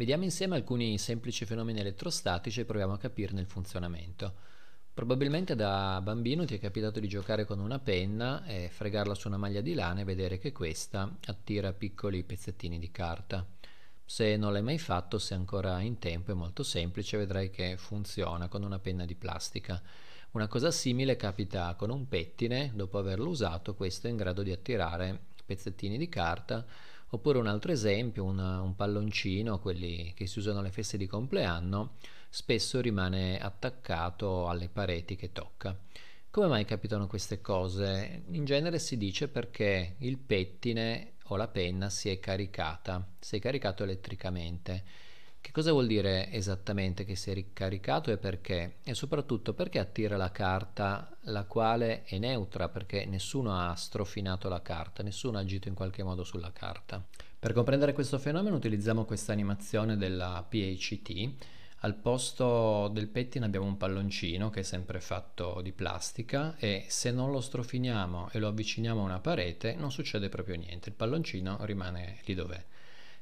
Vediamo insieme alcuni semplici fenomeni elettrostatici e proviamo a capirne il funzionamento. Probabilmente da bambino ti è capitato di giocare con una penna e fregarla su una maglia di lana e vedere che questa attira piccoli pezzettini di carta. Se non l'hai mai fatto, se ancora in tempo, è molto semplice, vedrai che funziona con una penna di plastica. Una cosa simile capita con un pettine, dopo averlo usato questo è in grado di attirare pezzettini di carta Oppure un altro esempio, una, un palloncino, quelli che si usano alle feste di compleanno, spesso rimane attaccato alle pareti che tocca. Come mai capitano queste cose? In genere si dice perché il pettine o la penna si è caricata, si è caricato elettricamente che cosa vuol dire esattamente che si è ricaricato e perché? E soprattutto perché attira la carta la quale è neutra? Perché nessuno ha strofinato la carta, nessuno ha agito in qualche modo sulla carta. Per comprendere questo fenomeno utilizziamo questa animazione della PHT. Al posto del pettine abbiamo un palloncino che è sempre fatto di plastica e se non lo strofiniamo e lo avviciniamo a una parete non succede proprio niente, il palloncino rimane lì dov'è.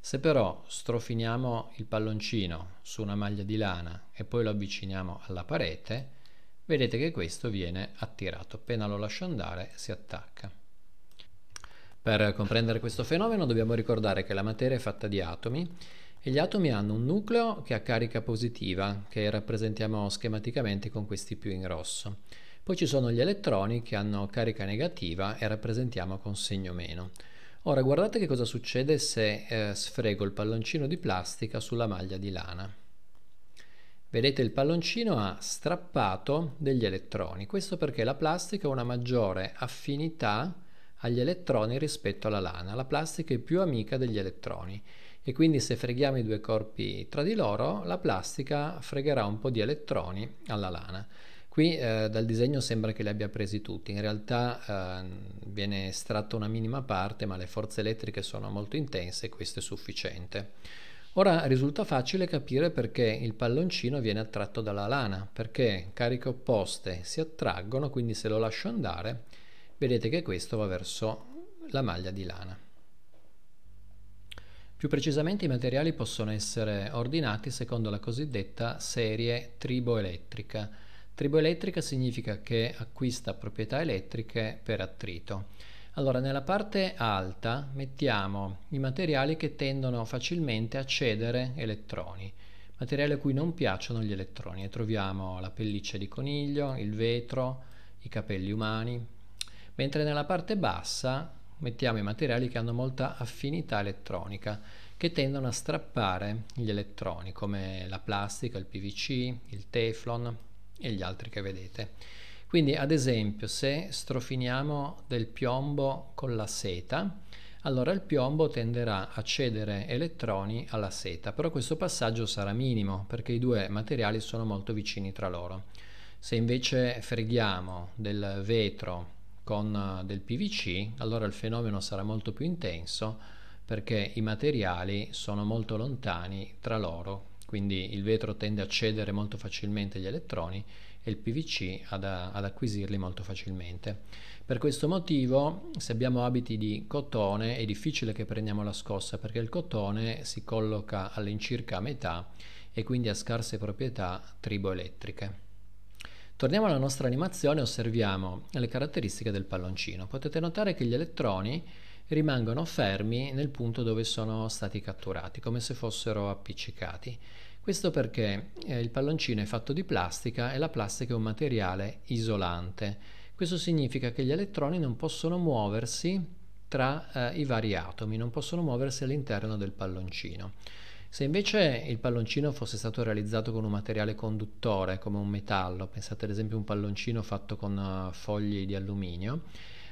Se però strofiniamo il palloncino su una maglia di lana e poi lo avviciniamo alla parete, vedete che questo viene attirato. Appena lo lascio andare si attacca. Per comprendere questo fenomeno dobbiamo ricordare che la materia è fatta di atomi e gli atomi hanno un nucleo che ha carica positiva, che rappresentiamo schematicamente con questi più in rosso. Poi ci sono gli elettroni che hanno carica negativa e rappresentiamo con segno meno. Ora guardate che cosa succede se eh, sfrego il palloncino di plastica sulla maglia di lana. Vedete il palloncino ha strappato degli elettroni, questo perché la plastica ha una maggiore affinità agli elettroni rispetto alla lana, la plastica è più amica degli elettroni e quindi se freghiamo i due corpi tra di loro la plastica fregherà un po' di elettroni alla lana. Qui eh, dal disegno sembra che li abbia presi tutti, in realtà eh, viene estratta una minima parte ma le forze elettriche sono molto intense e questo è sufficiente. Ora risulta facile capire perché il palloncino viene attratto dalla lana, perché cariche opposte si attraggono, quindi se lo lascio andare vedete che questo va verso la maglia di lana. Più precisamente i materiali possono essere ordinati secondo la cosiddetta serie triboelettrica, Triboelettrica significa che acquista proprietà elettriche per attrito. Allora, nella parte alta mettiamo i materiali che tendono facilmente a cedere elettroni, materiali a cui non piacciono gli elettroni. E troviamo la pelliccia di coniglio, il vetro, i capelli umani. Mentre nella parte bassa mettiamo i materiali che hanno molta affinità elettronica, che tendono a strappare gli elettroni, come la plastica, il PVC, il teflon, e gli altri che vedete. Quindi ad esempio se strofiniamo del piombo con la seta, allora il piombo tenderà a cedere elettroni alla seta, però questo passaggio sarà minimo perché i due materiali sono molto vicini tra loro. Se invece freghiamo del vetro con eh, del PVC, allora il fenomeno sarà molto più intenso perché i materiali sono molto lontani tra loro quindi il vetro tende a cedere molto facilmente gli elettroni e il PVC ad, ad acquisirli molto facilmente. Per questo motivo se abbiamo abiti di cotone è difficile che prendiamo la scossa perché il cotone si colloca all'incirca a metà e quindi ha scarse proprietà triboelettriche. Torniamo alla nostra animazione e osserviamo le caratteristiche del palloncino. Potete notare che gli elettroni rimangono fermi nel punto dove sono stati catturati, come se fossero appiccicati. Questo perché eh, il palloncino è fatto di plastica e la plastica è un materiale isolante. Questo significa che gli elettroni non possono muoversi tra eh, i vari atomi, non possono muoversi all'interno del palloncino. Se invece il palloncino fosse stato realizzato con un materiale conduttore, come un metallo, pensate ad esempio a un palloncino fatto con uh, fogli di alluminio,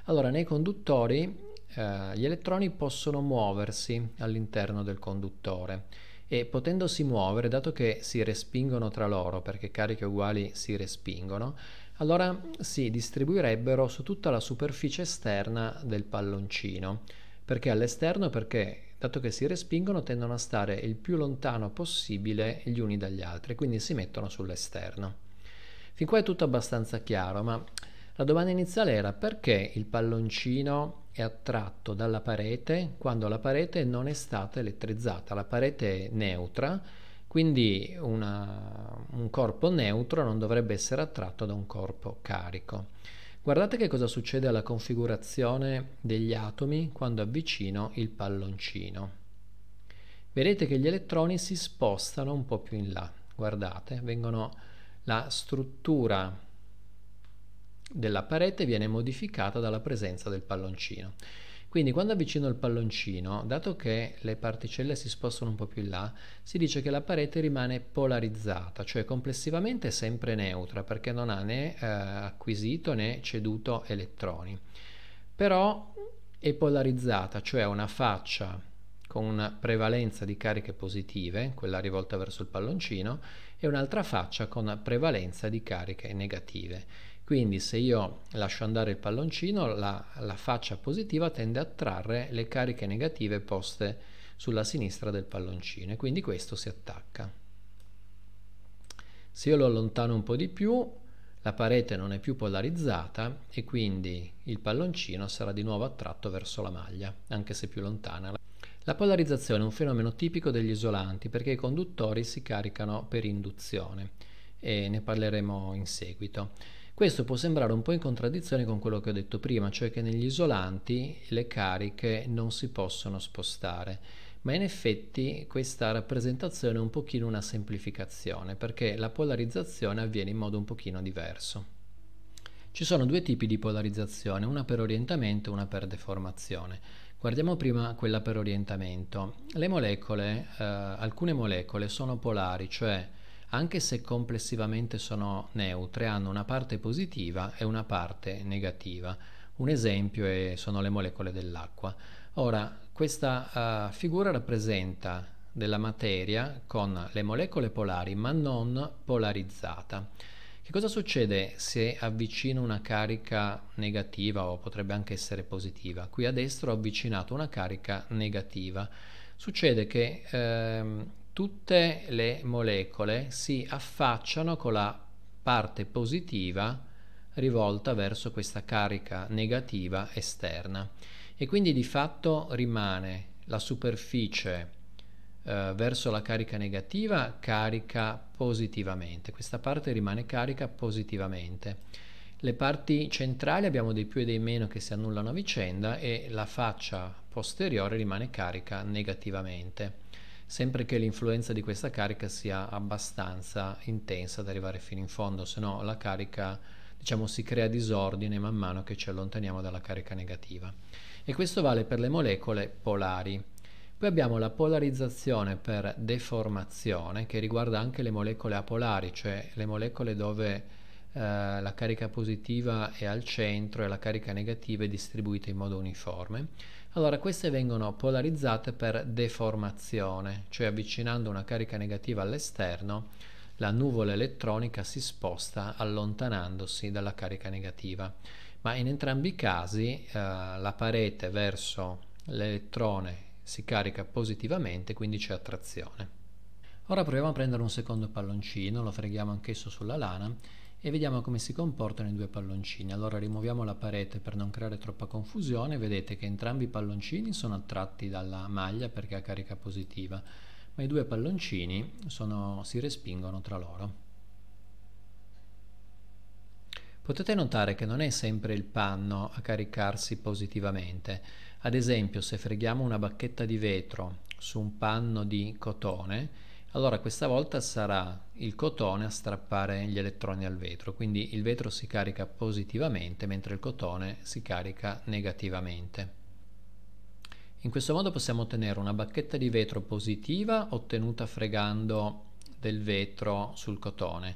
allora nei conduttori eh, gli elettroni possono muoversi all'interno del conduttore e potendosi muovere, dato che si respingono tra loro perché cariche uguali si respingono, allora si distribuirebbero su tutta la superficie esterna del palloncino. Perché all'esterno? Perché dato che si respingono tendono a stare il più lontano possibile gli uni dagli altri, quindi si mettono sull'esterno. Fin qua è tutto abbastanza chiaro, ma la domanda iniziale era perché il palloncino è attratto dalla parete quando la parete non è stata elettrizzata, la parete è neutra, quindi una, un corpo neutro non dovrebbe essere attratto da un corpo carico. Guardate che cosa succede alla configurazione degli atomi quando avvicino il palloncino. Vedete che gli elettroni si spostano un po' più in là, guardate, vengono la struttura della parete viene modificata dalla presenza del palloncino. Quindi quando avvicino il palloncino, dato che le particelle si spostano un po' più in là, si dice che la parete rimane polarizzata, cioè complessivamente sempre neutra perché non ha né eh, acquisito né ceduto elettroni. Però è polarizzata, cioè una faccia con una prevalenza di cariche positive, quella rivolta verso il palloncino, e un'altra faccia con prevalenza di cariche negative quindi se io lascio andare il palloncino, la, la faccia positiva tende a trarre le cariche negative poste sulla sinistra del palloncino e quindi questo si attacca. Se io lo allontano un po' di più, la parete non è più polarizzata e quindi il palloncino sarà di nuovo attratto verso la maglia, anche se più lontana. La polarizzazione è un fenomeno tipico degli isolanti perché i conduttori si caricano per induzione e ne parleremo in seguito. Questo può sembrare un po' in contraddizione con quello che ho detto prima, cioè che negli isolanti le cariche non si possono spostare, ma in effetti questa rappresentazione è un pochino una semplificazione, perché la polarizzazione avviene in modo un pochino diverso. Ci sono due tipi di polarizzazione, una per orientamento e una per deformazione. Guardiamo prima quella per orientamento. Le molecole, eh, alcune molecole sono polari, cioè anche se complessivamente sono neutre, hanno una parte positiva e una parte negativa. Un esempio è, sono le molecole dell'acqua. Ora, questa uh, figura rappresenta della materia con le molecole polari ma non polarizzata. Che cosa succede se avvicino una carica negativa o potrebbe anche essere positiva? Qui a destra ho avvicinato una carica negativa. Succede che ehm, tutte le molecole si affacciano con la parte positiva rivolta verso questa carica negativa esterna e quindi di fatto rimane la superficie eh, verso la carica negativa carica positivamente questa parte rimane carica positivamente le parti centrali abbiamo dei più e dei meno che si annullano a vicenda e la faccia posteriore rimane carica negativamente sempre che l'influenza di questa carica sia abbastanza intensa da arrivare fino in fondo, se no la carica diciamo, si crea disordine man mano che ci allontaniamo dalla carica negativa. E questo vale per le molecole polari. Poi abbiamo la polarizzazione per deformazione che riguarda anche le molecole apolari, cioè le molecole dove eh, la carica positiva è al centro e la carica negativa è distribuita in modo uniforme. Allora queste vengono polarizzate per deformazione, cioè avvicinando una carica negativa all'esterno la nuvola elettronica si sposta allontanandosi dalla carica negativa, ma in entrambi i casi eh, la parete verso l'elettrone si carica positivamente, quindi c'è attrazione. Ora proviamo a prendere un secondo palloncino, lo freghiamo anch'esso sulla lana e vediamo come si comportano i due palloncini. Allora rimuoviamo la parete per non creare troppa confusione, vedete che entrambi i palloncini sono attratti dalla maglia perché ha carica positiva, ma i due palloncini sono, si respingono tra loro. Potete notare che non è sempre il panno a caricarsi positivamente. Ad esempio, se freghiamo una bacchetta di vetro su un panno di cotone, allora questa volta sarà il cotone a strappare gli elettroni al vetro, quindi il vetro si carica positivamente mentre il cotone si carica negativamente. In questo modo possiamo ottenere una bacchetta di vetro positiva ottenuta fregando del vetro sul cotone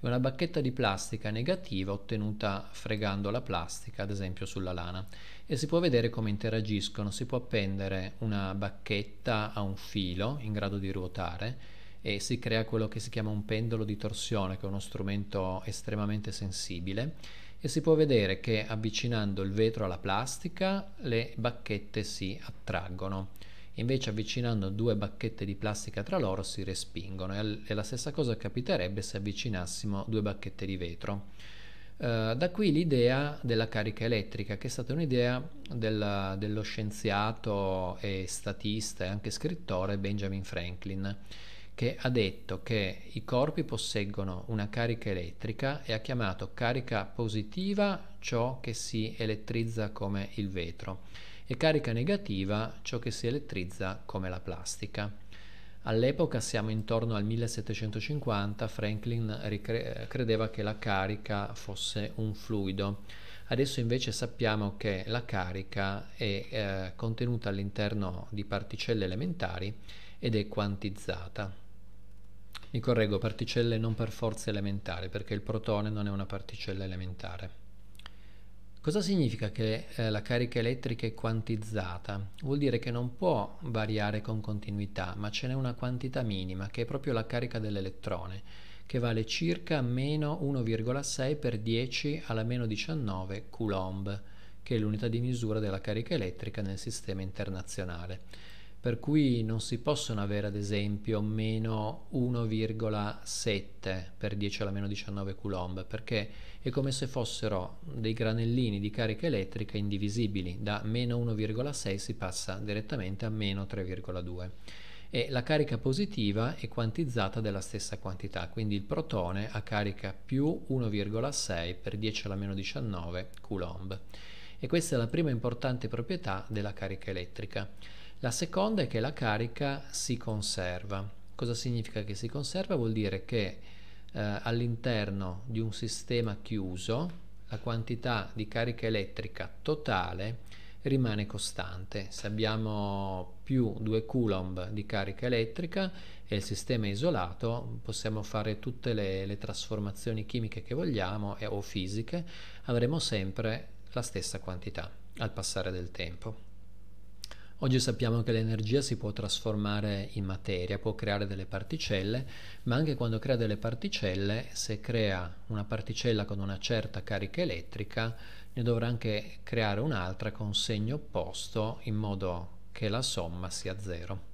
e una bacchetta di plastica negativa ottenuta fregando la plastica, ad esempio sulla lana. E si può vedere come interagiscono, si può appendere una bacchetta a un filo in grado di ruotare e si crea quello che si chiama un pendolo di torsione, che è uno strumento estremamente sensibile e si può vedere che avvicinando il vetro alla plastica le bacchette si attraggono. Invece avvicinando due bacchette di plastica tra loro si respingono e, la stessa cosa capiterebbe se avvicinassimo due bacchette di vetro. Uh, da qui l'idea della carica elettrica, che è stata un'idea dello scienziato e statista e anche scrittore Benjamin Franklin che ha detto che i corpi posseggono una carica elettrica e ha chiamato carica positiva ciò che si elettrizza come il vetro e carica negativa ciò che si elettrizza come la plastica. All'epoca siamo intorno al 1750, Franklin ricre- credeva che la carica fosse un fluido. Adesso invece sappiamo che la carica è eh, contenuta all'interno di particelle elementari ed è quantizzata. Mi correggo, particelle non per forza elementare, perché il protone non è una particella elementare. Cosa significa che eh, la carica elettrica è quantizzata? Vuol dire che non può variare con continuità, ma ce n'è una quantità minima, che è proprio la carica dell'elettrone, che vale circa meno 1,6 per 10 alla meno 19 coulomb, che è l'unità di misura della carica elettrica nel sistema internazionale per cui non si possono avere ad esempio meno 1,7 per 10 alla meno 19 coulomb perché è come se fossero dei granellini di carica elettrica indivisibili da meno 1,6 si passa direttamente a meno 3,2 e la carica positiva è quantizzata della stessa quantità quindi il protone ha carica più 1,6 per 10 alla meno 19 coulomb e questa è la prima importante proprietà della carica elettrica la seconda è che la carica si conserva. Cosa significa che si conserva? Vuol dire che eh, all'interno di un sistema chiuso la quantità di carica elettrica totale rimane costante. Se abbiamo più 2 coulomb di carica elettrica e il sistema è isolato, possiamo fare tutte le, le trasformazioni chimiche che vogliamo e, o fisiche, avremo sempre la stessa quantità al passare del tempo. Oggi sappiamo che l'energia si può trasformare in materia, può creare delle particelle, ma anche quando crea delle particelle, se crea una particella con una certa carica elettrica, ne dovrà anche creare un'altra con segno opposto in modo che la somma sia zero.